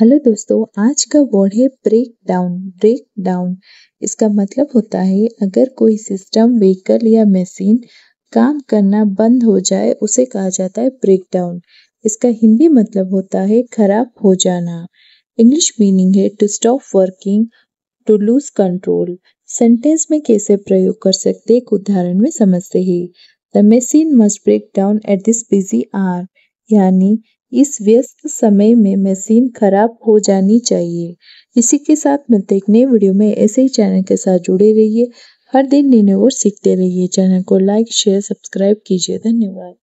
hello दोस्तों आज का वर्ड है ब्रेक डाउन ब्रेक डाउन इसका मतलब होता है अगर कोई सिस्टम व्हीकल या मशीन काम करना बंद हो जाए उसे कहा जाता है ब्रेक डाउन इसका हिंदी मतलब होता है खराब हो जाना इंग्लिश मीनिंग है to stop working to lose control sentence में कैसे प्रयोग कर सकते एक उदाहरण में समझते ही the machine must break down at this busy hour यानी इस व्यस्त समय में मशीन खराब हो जानी चाहिए इसी के साथ मिलते एक नए वीडियो में ऐसे ही चैनल के साथ जुड़े रहिए हर दिन लेने और सीखते रहिए चैनल को लाइक शेयर सब्सक्राइब कीजिए धन्यवाद